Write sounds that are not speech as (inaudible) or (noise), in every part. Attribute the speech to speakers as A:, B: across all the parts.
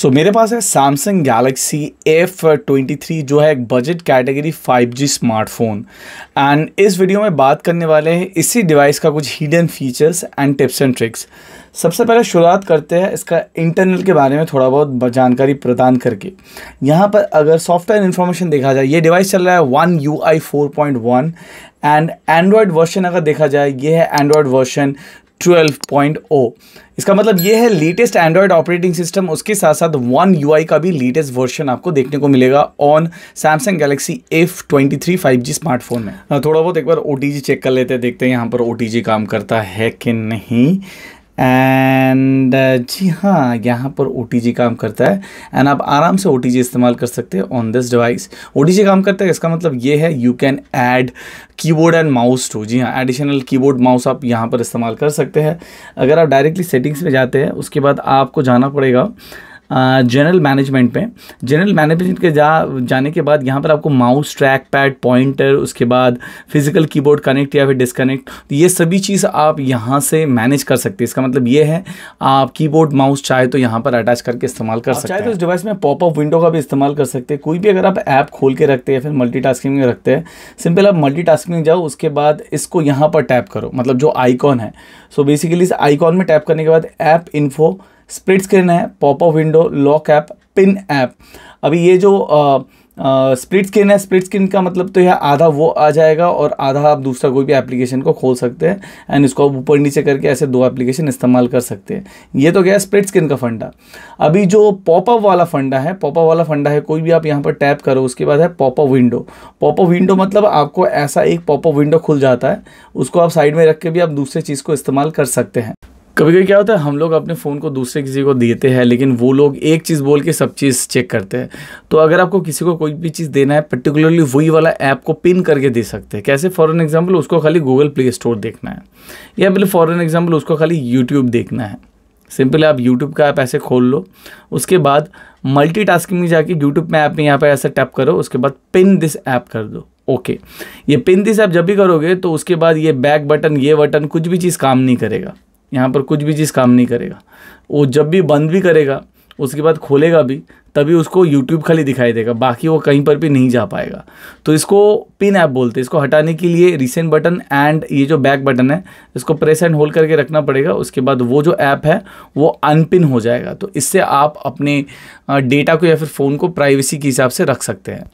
A: सो so, मेरे पास है Samsung Galaxy F twenty three जो है एक budget category 5G smartphone and इस वीडियो में बात करने वाले हैं इसी डिवाइस का कुछ hidden features and tips and tricks सबसे पहले शुरुआत करते हैं इसका इंटरनल के बारे में थोड़ा बहुत जानकारी प्रदान करके यहाँ पर अगर सॉफ्टवेयर इन्फॉर्मेशन देखा जाए ये डिवाइस चल रहा है one U I four point one and Android version अगर देखा जाए ये है एंड्रॉयड वर्शन 12.0 इसका मतलब ये है लेटेस्ट एंड्रॉयड ऑपरेटिंग सिस्टम उसके साथ साथ वन यू का भी लेटेस्ट वर्जन आपको देखने को मिलेगा on Samsung Galaxy F twenty three five G smartphone में हाँ, थोड़ा बहुत एक बार ओ चेक कर लेते हैं देखते हैं यहाँ पर ओ काम करता है कि नहीं एंड uh, जी हाँ यहाँ पर ओ काम करता है एंड आप आराम से ओ इस्तेमाल कर सकते हैं ऑन दिस डिवाइस ओ काम करता है इसका मतलब ये है you can add keyboard and mouse to जी हाँ एडिशनल कीबोर्ड माउस आप यहाँ पर इस्तेमाल कर सकते हैं अगर आप डायरेक्टली सेटिंग्स में जाते हैं उसके बाद आपको जाना पड़ेगा जनरल मैनेजमेंट में जनरल मैनेजमेंट के जा जाने के बाद यहाँ पर आपको माउस ट्रैक पैड पॉइंटर उसके बाद फिजिकल कीबोर्ड कनेक्ट या फिर डिसकनेक्ट तो ये सभी चीज़ आप यहाँ से मैनेज कर सकते हैं इसका मतलब ये है आप कीबोर्ड माउस चाहे तो यहाँ पर अटैच करके इस्तेमाल कर सकते हैं चाहे तो इस डिवाइस में पॉपअप विंडो का भी इस्तेमाल कर सकते हैं कोई भी अगर आप ऐप खोल के रखते हैं फिर मल्टी में रखते हैं सिंपल आप मल्टी टास्किंग जाओ उसके बाद इसको यहाँ पर टैप करो मतलब जो आइकॉन है सो बेसिकली इस आइकॉन में टैप करने के बाद ऐप इन्फो स्प्लिट स्क्रीन है popup window lock app pin app अभी ये जो स्प्लिट स्क्रीन है स्प्लिट स्क्रीन का मतलब तो यह आधा वो आ जाएगा और आधा आप दूसरा कोई भी एप्लीकेशन को खोल सकते हैं एंड इसको आप ऊपर नीचे करके ऐसे दो एप्लीकेशन इस्तेमाल कर सकते हैं ये तो क्या है स्प्लिट स्क्रीन का फंडा अभी जो पॉपअप वाला फंडा है पॉपअप वाला फंडा है कोई भी आप यहाँ पर टैप करो उसके बाद है पॉपअप विंडो पॉपअप विंडो मतलब आपको ऐसा एक पॉपअप विंडो खुल जाता है उसको आप साइड में रख के भी आप दूसरे चीज़ को इस्तेमाल कर सकते हैं कभी कभी क्या होता है हम लोग अपने फ़ोन को दूसरे किसी को देते हैं लेकिन वो लोग एक चीज़ बोल के सब चीज़ चेक करते हैं तो अगर आपको किसी को कोई भी चीज़ देना है पर्टिकुलरली वही वाला ऐप को पिन करके दे सकते हैं कैसे फॉर एन एग्जाम्पल उसको खाली गूगल प्ले स्टोर देखना है या बिल्कुल फॉर एन एग्जाम्पल उसको खाली यूट्यूब देखना है सिंपली आप यूट्यूब का ऐप ऐसे खोल लो उसके बाद मल्टी टास्किंग में जाके यूट्यूब में ऐप में यहाँ पर ऐसे टैप करो उसके बाद पिन दिस ऐप कर दो ओके ये पिन दिस ऐप जब भी करोगे तो उसके बाद ये बैक बटन ये बटन कुछ भी चीज़ काम नहीं करेगा यहाँ पर कुछ भी चीज़ काम नहीं करेगा वो जब भी बंद भी करेगा उसके बाद खोलेगा भी तभी उसको यूट्यूब खाली दिखाई देगा बाकी वो कहीं पर भी नहीं जा पाएगा तो इसको पिन ऐप बोलते हैं इसको हटाने के लिए रिसेंट बटन एंड ये जो बैक बटन है इसको प्रेस एंड होल्ड करके रखना पड़ेगा उसके बाद वो जो ऐप है वो अनपिन हो जाएगा तो इससे आप अपने डेटा को या फिर फ़ोन को प्राइवेसी के हिसाब से रख सकते हैं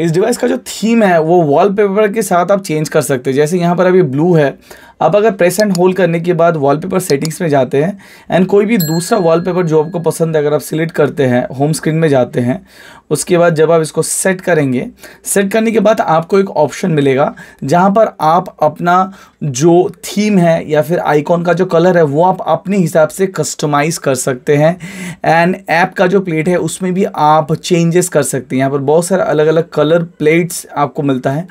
A: इस डिवाइस का जो थीम है वो वॉलपेपर के साथ आप चेंज कर सकते हैं जैसे यहाँ पर अभी ब्लू है आप अगर प्रेस एंड होल्ड करने के बाद वॉलपेपर सेटिंग्स में जाते हैं एंड कोई भी दूसरा वॉलपेपर जो आपको पसंद है अगर आप सिलेक्ट करते हैं होम स्क्रीन में जाते हैं उसके बाद जब आप इसको सेट करेंगे सेट करने के बाद आपको एक ऑप्शन मिलेगा जहाँ पर आप अपना जो थीम है या फिर आइकॉन का जो कलर है वो आप अपने हिसाब से कस्टमाइज़ कर सकते हैं एंड ऐप का जो प्लेट है उसमें भी आप चेंजेस कर सकते हैं यहाँ पर बहुत सारे अलग अलग कलर प्लेट्स आपको मिलता है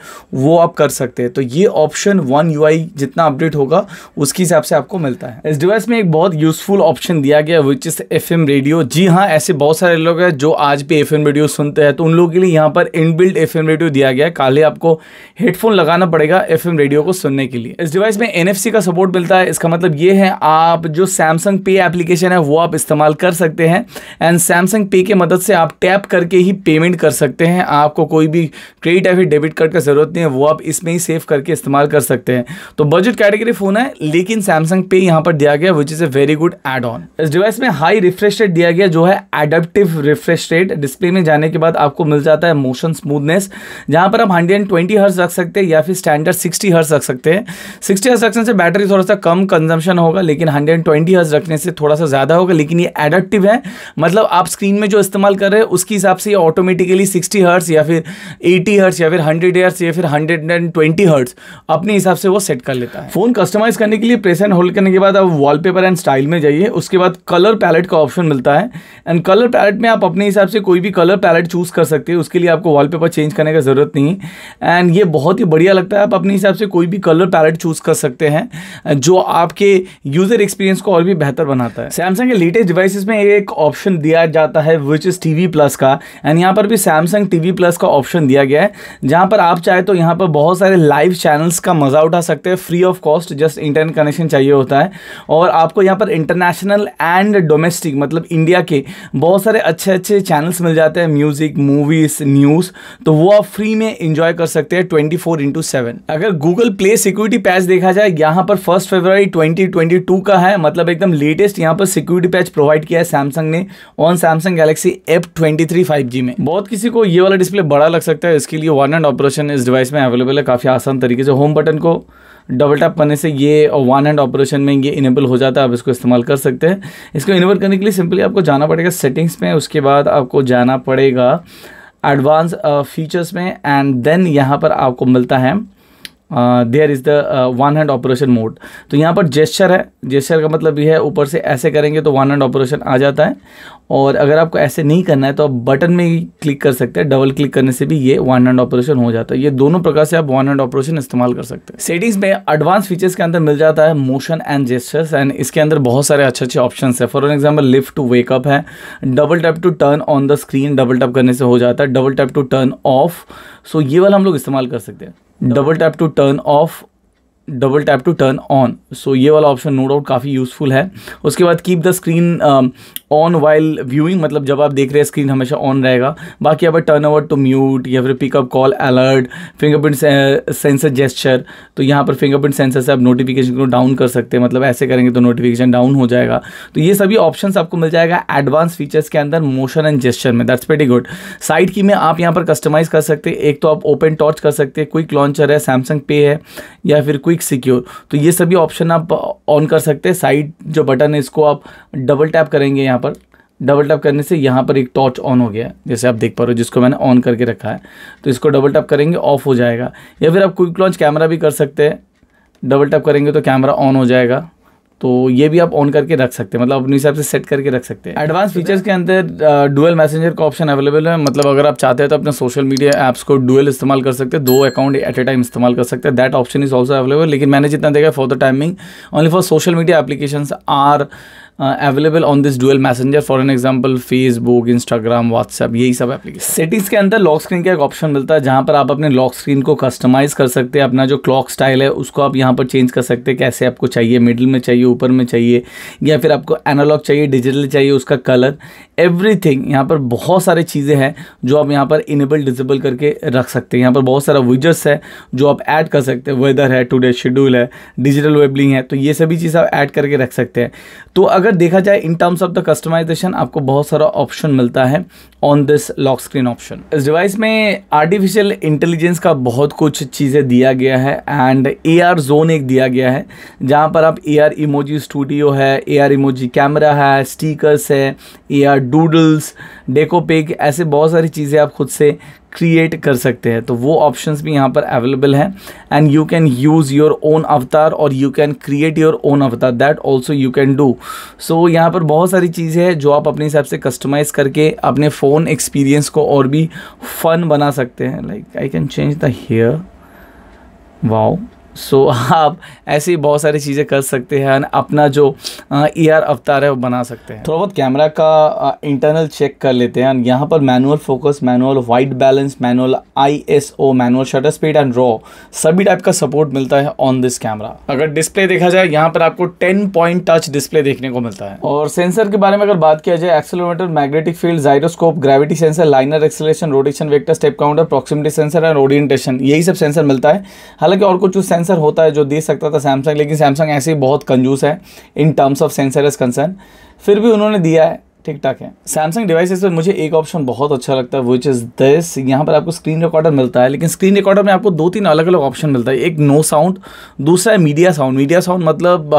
A: वो आप कर सकते हैं तो ये ऑप्शन वन यू जितना आप अपडेट होगा उसके हिसाब से आपको मिलता है इस डिवाइस में एक बहुत यूजफुल ऑप्शन दिया गया विच इज़ एफ रेडियो जी हाँ ऐसे बहुत सारे लोग हैं जो आज भी एफ रेडियो सुनते हैं तो उन लोगों के लिए यहाँ पर इनबिल्ड एफ रेडियो दिया गया है काले आपको हेडफोन लगाना पड़ेगा एफ रेडियो को सुनने के लिए इस डिवाइस में एन का सपोर्ट मिलता है इसका मतलब ये है आप जो सैमसंग पे एप्लीकेशन है वो आप इस्तेमाल कर सकते हैं एंड सैमसंग पे की मदद से आप टैप करके ही पेमेंट कर सकते हैं आपको कोई भी क्रेडिट या फिर डेबिट कार्ड का ज़रूरत नहीं है वो आप इसमें ही सेव करके इस्तेमाल कर सकते हैं तो बजट कैटेगरी फोन है लेकिन सैमसंग पे यहाँ पर दिया गया which is a very good add on इस डिवाइस में हाई रिफ्रेश रेट दिया गया जो है एडेप्टिव रिफ्रेश रेट डिस्प्ले में जाने के बाद आपको मिल जाता है मोशन स्मूथनेस जहां पर आप हंड्रेड एंड ट्वेंटी हर्स रख सकते हैं या फिर स्टैंडर्ड सिक्सटी हर्स रख सकते हैं सिक्सटी हर्स रखने से बैटरी थोड़ा सा कम कंजम्पन होगा लेकिन हंड्रेड एंड ट्वेंटी हर्स रखने से थोड़ा सा ज़्यादा होगा लेकिन ये एडेप्टिव है मतलब आप स्क्रीन में जो इस्तेमाल कर रहे हैं उसके हिसाब से ये ऑटोमेटिकली सिक्सटी हर्स या फिर एटी हर्स या फिर हंड्रेड हर्स या फिर हंड्रेड एंड ट्वेंटी हर्ट्स अपने हिसाब से वो सेट कर लेता है फ़ोन कस्टमाइज़ करने के लिए प्रेस एंड होल्ड करने के बाद आप वॉलपेपर एंड स्टाइल में जाइए उसके बाद कलर पैलेट का ऑप्शन मिलता है एंड कलर पैलेट में आप अपने हिसाब से कोई भी कलर पैलेट चूज़ कर सकते हैं उसके लिए आपको वॉलपेपर चेंज करने का ज़रूरत नहीं एंड ये बहुत ही बढ़िया लगता है आप अपने हिसाब से कोई भी कलर पैलेट चूज़ कर सकते हैं जो आपके यूज़र एक्सपीरियंस को और भी बेहतर बनाता है सैमसंग के लेटेस्ट डिवाइसेस में एक ऑप्शन दिया जाता है विच इज़ टी प्लस का एंड यहाँ पर भी सैमसंग टी प्लस का ऑप्शन दिया गया है जहाँ पर आप चाहे तो यहाँ पर बहुत सारे लाइव चैनल्स का मज़ा उठा सकते हैं free of cost just internet connection चाहिए होता है और आपको यहाँ पर इंटरनेशनल एंड डोमेस्टिक मतलब इंडिया के बहुत सारे अच्छे अच्छे चैनल्स मिल जाते हैं म्यूज़िक मूवीज़ न्यूज़ तो वो आप फ्री में इंजॉय कर सकते हैं ट्वेंटी फोर इंटू सेवन अगर गूगल प्ले सिक्योरिटी पैच देखा जाए यहाँ पर first February twenty twenty two का है मतलब एकदम लेटेस्ट यहाँ पर सिक्योरिटी पैच प्रोवाइड किया है सैमसंग ने on Samsung Galaxy F twenty three five G में बहुत किसी को ये वाला डिस्प्ले बड़ा लग सकता है इसके लिए वन एंड ऑपरेशन इस डिवाइस में अवेलेबल है काफ़ी आसान तरीके से होम बटन को डबल टैप करने से ये वन एंड ऑपरेशन में ये इनेबल हो जाता है आप इसको इस्तेमाल कर सकते हैं इसको इनेबल करने के लिए सिंपली आपको जाना पड़ेगा सेटिंग्स में उसके बाद आपको जाना पड़ेगा एडवांस फीचर्स uh, में एंड देन यहाँ पर आपको मिलता है there is the one hand operation mode तो यहाँ पर जेस्चर है जेस्चर का मतलब ये है ऊपर से ऐसे करेंगे तो वन हैंड ऑपरेशन आ जाता है और अगर आपको ऐसे नहीं करना है तो आप बटन में ही क्लिक कर सकते हैं डबल क्लिक करने से भी ये वन हैंड ऑपरेशन हो जाता है ये दोनों प्रकार से आप वन हैंड ऑपरेशन इस्तेमाल कर सकते हैं सेटिंग्स में एडवांस फीचर्स के अंदर मिल जाता है मोशन एंड जेस्चर्स एंड इसके अंदर बहुत सारे अच्छे अच्छे ऑप्शन है for example lift to wake up है double tap to turn on the screen double tap करने से हो जाता है double tap to turn off so ये वाला हम लोग इस्तेमाल कर सकते हैं Double tap to turn off double tap to turn on so ये वाला ऑप्शन नो डाउट काफ़ी यूजफुल है उसके बाद keep the screen on while viewing मतलब जब आप देख रहे हैं स्क्रीन हमेशा ऑन रहेगा बाकी अब टर्न ओवर टू म्यूट या फिर pick up call alert fingerprint sensor gesture तो यहाँ पर फिंगरप्रिंट सेंसर से आप नोटिफिकेशन को डाउन कर सकते हैं मतलब ऐसे करेंगे तो नोटिफिकेशन डाउन हो जाएगा तो ये सभी ऑप्शन आपको मिल जाएगा एडवांस फीचर्स के अंदर मोशन एंड जेस्चर में that's very good side key में आप यहाँ पर कस्टमाइज़ कर सकते हैं एक तो आप ओपन टॉर्च कर सकते हैं क्विक लॉन्चर है सैमसंग पे है या फिर क्विक क्विक सिक्योर तो ये सभी ऑप्शन आप ऑन uh, कर सकते हैं साइड जो बटन है इसको आप डबल टैप करेंगे यहाँ पर डबल टैप करने से यहाँ पर एक टॉर्च ऑन हो गया है जैसे आप देख पा रहे हो जिसको मैंने ऑन करके रखा है तो इसको डबल टैप करेंगे ऑफ हो जाएगा या फिर आप क्विक लॉन्च कैमरा भी कर सकते हैं डबल टैप करेंगे तो कैमरा ऑन हो जाएगा तो ये भी आप ऑन करके रख सकते हैं मतलब अपने हिसाब से सेट करके रख सकते हैं एडवांस फीचर्स के अंदर डुअल uh, मैसेंजर का ऑप्शन अवेलेबल है मतलब अगर आप चाहते हैं तो अपने सोशल मीडिया ऐप्स को डुअल इस्तेमाल कर सकते हैं दो अकाउंट एट ए टाइम इस्तेमाल कर सकते हैं that option is also available लेकिन मैंने जितना देखा for the timing only for social media application are available on this dual messenger for an example Facebook Instagram WhatsApp यही सब एप्लीकेशन सिटीज़ के अंदर लॉक स्क्रीन का एक ऑप्शन मिलता है जहाँ पर आप अपने लॉक स्क्रीन को कस्टमाइज़ कर सकते हैं अपना जो क्लॉक स्टाइल है उसको आप यहाँ पर चेंज कर सकते हैं कैसे आपको चाहिए मिडिल में चाहिए ऊपर में चाहिए या फिर आपको एनालॉग चाहिए डिजिटल चाहिए उसका कलर एवरी थिंग यहाँ पर बहुत सारी चीज़ें हैं जो आप यहाँ पर इनेबल डिजेबल करके रख सकते हैं यहाँ पर बहुत सारा विजर्स है जो आप ऐड कर सकते हैं वेदर है टुडे शेड्यूल है डिजिटल वेबलिंग है तो ये सभी चीज़ आप ऐड करके रख सकते हैं तो अगर अगर देखा जाए in terms of the customization आपको बहुत सारा ऑप्शन मिलता है on this lock screen option इस डिवाइस में आर्टिफिशियल इंटेलिजेंस का बहुत कुछ चीज़ें दिया गया है एंड ए आर जोन एक दिया गया है जहाँ पर आप ए आर इमोजी स्टूडियो है ए आर इमोजी कैमरा है स्टीकर्स है ए आर डूडल्स डेकोपेक ऐसे बहुत सारी चीज़ें आप खुद से क्रिएट कर सकते हैं तो वो ऑप्शंस भी यहाँ पर अवेलेबल हैं and you can use your own avatar और you can create your own avatar that also you can do so यहाँ पर बहुत सारी चीज़ें हैं जो आप अपने हिसाब से कस्टमाइज़ करके अपने फ़ोन एक्सपीरियंस को और भी फन बना सकते हैं like I can change the hair wow so so, (laughs) आप ऐसी बहुत सारी चीज़ें कर सकते हैं अपना जो ई आर अवतार है वो बना सकते हैं थोड़ा बहुत कैमरा का इंटरनल चेक कर लेते हैं यहाँ पर manual focus manual white balance manual I S O manual shutter speed and raw सभी टाइप का सपोर्ट मिलता है ऑन दिस कैमरा अगर डिस्प्ले देखा जाए यहाँ पर आपको टेन पॉइंट टच डिस्प्ले देखने को मिलता है और सेंसर के बारे में अगर बात किया जाए accelerometer magnetic field gyroscope gravity sensor linear acceleration rotation vector step counter proximity sensor and orientation यही सब सेंसर मिलता है हालांकि और कुछ सेंसर सेंसर होता है जो दे सकता था सैमसंग लेकिन सैमसंग ऐसे ही बहुत कंजूस है in terms of sensor is concern फिर भी उन्होंने दिया है ठीक ठाक है सैमसंग डिवाइसेस पर मुझे एक ऑप्शन बहुत अच्छा लगता है विच इज़ दिस यहाँ पर आपको स्क्रीन रिकॉर्डर मिलता है लेकिन स्क्रीन रिकॉर्डर में आपको दो तीन अलग अलग ऑप्शन मिलता है एक नो साउंड दूसरा है मीडिया साउंड मीडिया साउंड मतलब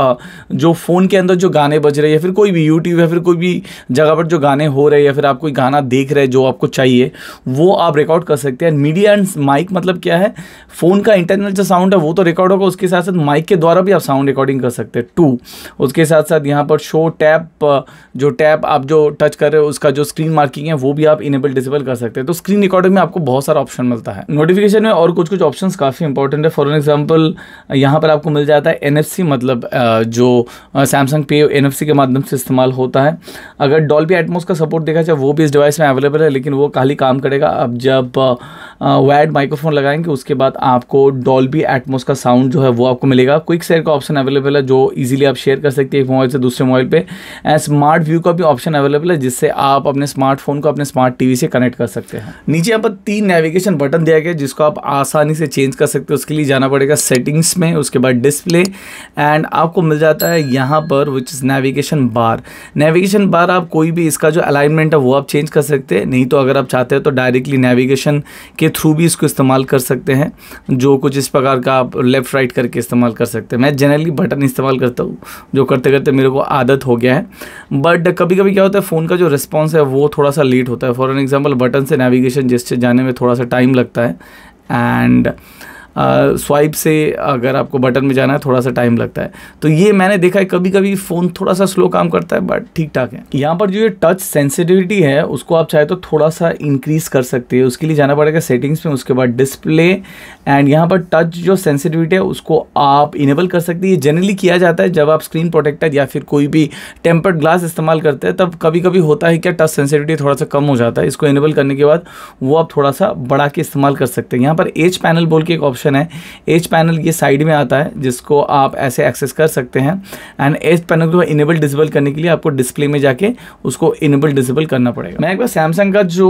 A: जो फ़ोन के अंदर जो गाने बज रहे या फिर कोई भी यूट्यूब या फिर कोई भी जगह पर जो गाने हो रहे या फिर आप कोई गाना देख रहे जो आपको चाहिए वो आप रिकॉर्ड कर सकते हैं मीडिया एंड माइक मतलब क्या है फ़ोन का इंटरनल जो साउंड है वो तो रिकॉर्ड होगा उसके साथ साथ माइक के द्वारा भी आप साउंड रिकॉर्डिंग कर सकते हैं टू उसके साथ साथ यहाँ पर शो टैप जो टैप आप जो टच कर रहे हो उसका जो स्क्रीन मार्किंग है वो भी आप इनेबल डिसेबल कर सकते हैं तो स्क्रीन रिकॉर्डिंग में आपको बहुत सारा ऑप्शन मिलता है नोटिफिकेशन में और कुछ कुछ ऑप्शन काफ़ी इंपॉर्टेंट है फॉर एग्जाम्पल यहाँ पर आपको मिल जाता है एन मतलब जो सैमसंग पे एन के माध्यम से इस्तेमाल होता है अगर डॉल्बी एटमोस का सपोर्ट देखा जाए वो भी इस डिवाइस में अवेलेबल है लेकिन वो खाली काम करेगा अब जब वायर्ड माइक्रोफोन लगाएंगे उसके बाद आपको डॉल्बी एटमोस का साउंड जो है वो आपको मिलेगा क्विक शेयर का ऑप्शन अवेलेबल है जो ईजिली आप शेयर कर सकते हैं एक मोबाइल से दूसरे मोबाइल पर स्मार्ट व्यू का भी ऑप्शन अवेलेबल है जिससे आप अपने स्मार्टफोन को अपने स्मार्ट टीवी से कनेक्ट कर सकते हैं नीचे यहाँ पर तीन नेविगेशन बटन दिया गया जिसको आप आसानी से चेंज कर सकते हो उसके लिए जाना पड़ेगा सेटिंग्स में उसके बाद डिस्प्ले एंड आपको मिल जाता है यहाँ पर which is navigation bar navigation bar आप कोई भी इसका जो अलाइनमेंट है वो आप चेंज कर सकते हैं नहीं तो अगर आप चाहते हो तो डायरेक्टली नेविगेशन के थ्रू भी इसको इस्तेमाल कर सकते हैं जो कुछ इस प्रकार का आप लेफ़्ट राइट करके इस्तेमाल कर सकते हैं मैं जनरली बटन इस्तेमाल करता हूँ जो करते करते मेरे को आदत हो गया है बट कभी कभी क्या होता है फ़ोन का जो रिस्पॉन्स है वो थोड़ा सा लेट होता है फॉर एन एग्जाम्पल बटन से नेविगेशन जिससे जाने में थोड़ा सा टाइम लगता है एंड स्वाइप से अगर आपको बटन में जाना है थोड़ा सा टाइम लगता है तो ये मैंने देखा है कभी कभी फ़ोन थोड़ा सा स्लो काम करता है बट ठीक ठाक है यहाँ पर जो ये टच सेंसिटिविटी है उसको आप चाहे तो थोड़ा सा इंक्रीज़ कर सकते हैं उसके लिए जाना पड़ेगा सेटिंग्स में उसके बाद डिस्प्ले एंड यहाँ पर टच जो सेंसिटिविटी है उसको आप इनेबल कर सकते हैं ये जनरली किया जाता है जब आप स्क्रीन प्रोटेक्टर या फिर कोई भी टेम्पर्ड ग्लास इस्तेमाल करते हैं तब कभी कभी होता है क्या टच सेंसिटिविटी थोड़ा सा कम हो जाता है इसको इनेबल करने के बाद वो आप थोड़ा सा बढ़ा के इस्तेमाल कर सकते हैं यहाँ पर एच पैनल बोल के एक ऑप्शन ऑप्शन है एज पैनल ये साइड में आता है जिसको आप ऐसे एक्सेस कर सकते हैं एंड एज पैनल को इनेबल डिसेबल करने के लिए आपको डिस्प्ले में जाके उसको इनेबल डिसेबल करना पड़ेगा मैं एक बार सैमसंग का जो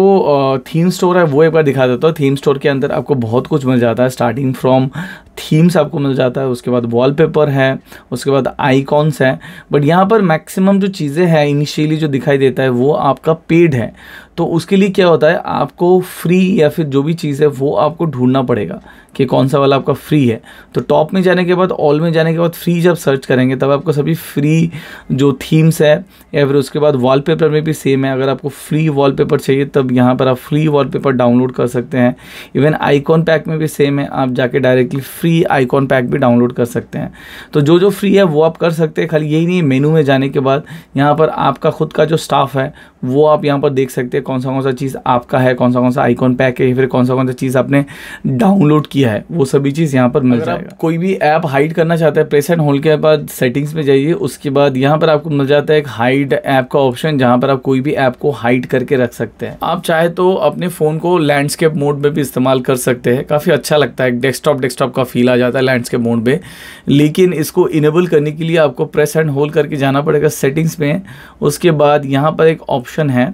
A: थीम स्टोर है वो एक बार दिखा देता हूँ थीम स्टोर के अंदर आपको बहुत कुछ मिल जाता है स्टार्टिंग फ्रॉम थीम्स आपको मिल जाता है उसके बाद वॉलपेपर है उसके बाद आइकॉन्स हैं बट यहाँ पर मैक्सिमम जो चीज़ें हैं इनिशियली जो दिखाई देता है वो आपका पेड है तो उसके लिए क्या होता है आपको फ्री या फिर जो भी चीज़ है वो आपको ढूंढना पड़ेगा कि कौन सा वाला आपका फ्री है तो टॉप में जाने के बाद ऑल में जाने के बाद फ्री जब सर्च करेंगे तब आपको सभी फ्री जो थीम्स है या फिर उसके बाद वॉलपेपर में भी सेम है अगर आपको फ्री वॉलपेपर चाहिए तब यहाँ पर आप फ्री वॉलपेपर डाउनलोड कर सकते हैं इवन आइकॉन पैक में भी सेम है आप जाके डायरेक्टली फ्री आइकॉन पैक भी डाउनलोड कर सकते हैं तो जो जो फ्री है वो आप कर सकते हैं खाली यही नहीं मेनू में जाने के बाद यहाँ पर आपका खुद का जो स्टाफ है वो आप यहाँ पर देख सकते हैं कौन सा कौन सा चीज़ आपका है कौन सा कौन सा आइकॉन पैक है फिर कौन सा कौन सा चीज़ आपने डाउनलोड किया किया है वो सभी चीज़ यहाँ पर मिल जाएगा कोई भी ऐप हाइड करना चाहता है प्रेस एंड होल्ड के बाद सेटिंग्स में जाइए उसके बाद यहाँ पर आपको मिल जाता है एक हाइड ऐप का ऑप्शन जहाँ पर आप कोई भी ऐप को हाइड करके रख सकते हैं आप चाहे तो अपने फ़ोन को लैंडस्केप मोड में भी इस्तेमाल कर सकते हैं काफ़ी अच्छा लगता है डेस्कटॉप डेस्कटॉप का फील आ जाता है लैंडस्केप मोड में लेकिन इसको इनेबल करने के लिए आपको प्रेस एंड होल्ड करके जाना पड़ेगा सेटिंग्स में उसके बाद यहाँ पर एक ऑप्शन है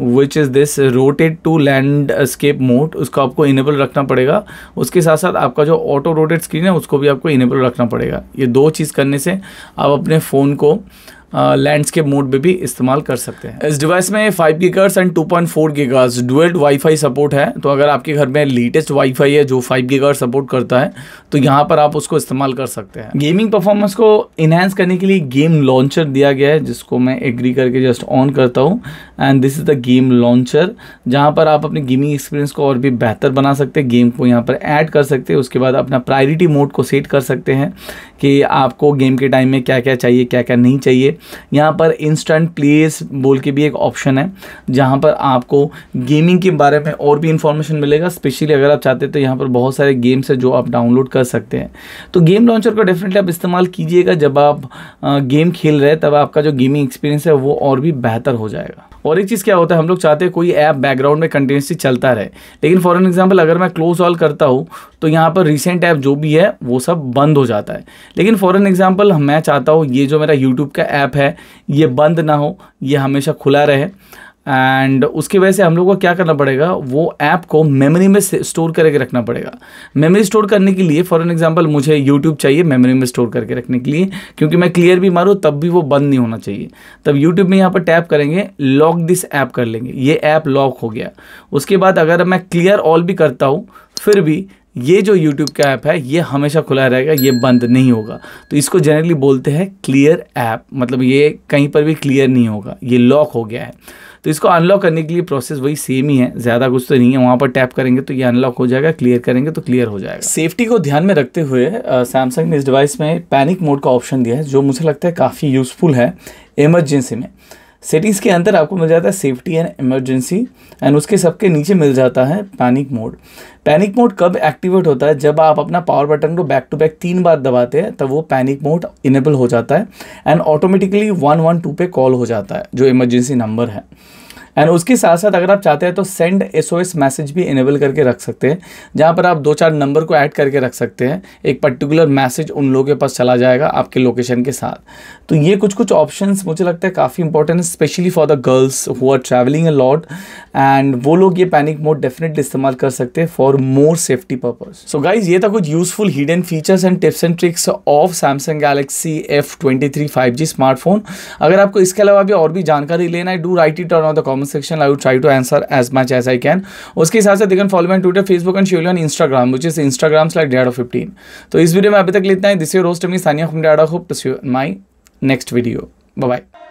A: which is this rotate to landscape mode उसको आपको इनेबल रखना पड़ेगा उसके साथ साथ आपका जो ऑटो रोटेट स्क्रीन है उसको भी आपको इनेबल रखना पड़ेगा ये दो चीज़ करने से आप अपने फ़ोन को लैंडस्केप मोड में भी इस्तेमाल कर सकते हैं इस डिवाइस में five gigahertz and two point four gigahertz dual wifi support है तो अगर आपके घर में लेटेस्ट वाईफाई है जो फाइव गीगर्स सपोर्ट करता है तो यहाँ पर आप उसको इस्तेमाल कर सकते हैं गेमिंग परफॉर्मेंस को इन्हेंस करने के लिए गेम लॉन्चर दिया गया है जिसको मैं एग्री करके जस्ट ऑन करता हूँ and this is the game launcher जहाँ पर आप अपने गेमिंग एक्सपीरियंस को और भी बेहतर बना सकते हैं गेम को यहाँ पर ऐड कर सकते हैं उसके बाद अपना प्रायोरिटी मोड को सेट कर सकते हैं कि आपको गेम के टाइम में क्या क्या चाहिए क्या क्या नहीं चाहिए यहाँ पर इंस्टेंट प्लेस बोल के भी एक ऑप्शन है जहाँ पर आपको गेमिंग के बारे में और भी इंफॉर्मेशन मिलेगा स्पेशली अगर आप चाहते तो यहाँ पर बहुत सारे गेम्स हैं जो आप डाउनलोड कर सकते हैं तो गेम लॉन्चर का डेफिनेटली आप इस्तेमाल कीजिएगा जब आप गेम खेल रहे हैं तब आपका जो गेमिंग एक्सपीरियंस है वो और भी बेहतर हो जाएगा और एक चीज़ क्या होता है हम लोग चाहते हैं कोई ऐप बैकग्राउंड में कंटिन्यूसली चलता रहे लेकिन फॉर एन एग्जाम्पल अगर मैं क्लोज ऑल करता हूँ तो यहाँ पर रिसेंट ऐप जो भी है वो सब बंद हो जाता है लेकिन फॉर एन एग्जाम्पल मैं चाहता हूँ ये जो मेरा यूट्यूब का ऐप है ये बंद ना हो ये हमेशा खुला रहे एंड उसकी वजह से हम लोग को क्या करना पड़ेगा वो ऐप को मेमोरी में स्टोर करके रखना पड़ेगा मेमोरी स्टोर करने के लिए फॉर एन एग्जाम्पल मुझे यूट्यूब चाहिए मेमोरी में स्टोर करके रखने के लिए क्योंकि मैं क्लियर भी मारूँ तब भी वो बंद नहीं होना चाहिए तब यूट्यूब में यहाँ पर टैप करेंगे लॉक दिस ऐप कर लेंगे ये ऐप लॉक हो गया उसके बाद अगर मैं क्लियर ऑल भी करता हूँ फिर भी ये जो यूट्यूब का ऐप है ये हमेशा खुला रहेगा ये बंद नहीं होगा तो इसको जनरली बोलते हैं क्लियर ऐप मतलब ये कहीं पर भी क्लियर नहीं होगा ये लॉक हो गया है तो इसको अनलॉक करने के लिए प्रोसेस वही सेम ही है ज़्यादा कुछ तो नहीं है वहाँ पर टैप करेंगे तो ये अनलॉक हो जाएगा क्लियर करेंगे तो क्लियर हो जाएगा सेफ्टी को ध्यान में रखते हुए सैमसंग ने इस डिवाइस में पैनिक मोड का ऑप्शन दिया है जो मुझे लगता है काफ़ी यूज़फुल है एमरजेंसी में सेटिंग्स के अंदर आपको मिल जाता है सेफ्टी एंड इमरजेंसी एंड उसके सबके नीचे मिल जाता है पैनिक मोड पैनिक मोड कब एक्टिवेट होता है जब आप अपना पावर बटन को बैक टू बैक तीन बार दबाते हैं तब वो पैनिक मोड इनेबल हो जाता है and automatically one one two पे कॉल हो जाता है जो इमरजेंसी नंबर है एंड उसके साथ साथ अगर आप चाहते हैं तो send S O S message भी इनेबल करके रख सकते हैं जहाँ पर आप दो चार नंबर को ऐड करके रख सकते हैं एक पर्टिकुलर मैसेज उन लोगों के पास चला जाएगा आपके लोकेशन के साथ तो ये कुछ कुछ ऑप्शन मुझे लगता है काफ़ी इंपॉर्टेंट है specially for the girls who are travelling a lot and वो लोग ये पैनिक मोड डेफिनेटली इस्तेमाल कर सकते हैं for more safety purpose so guys ये था कुछ useful hidden features and tips and tricks of Samsung Galaxy F twenty three five G smartphone अगर आपको इसके अलावा भी और भी जानकारी लेना है do write it on the comment comment section I will try to answer as much as I can उसके हिसाब से दिखन follow on Twitter Facebook and surely Instagram which is Instagram like dead of fifteen तो इस video में अभी तक लेते हैं this your roast me Saniya हुमडाडा hope my next video bye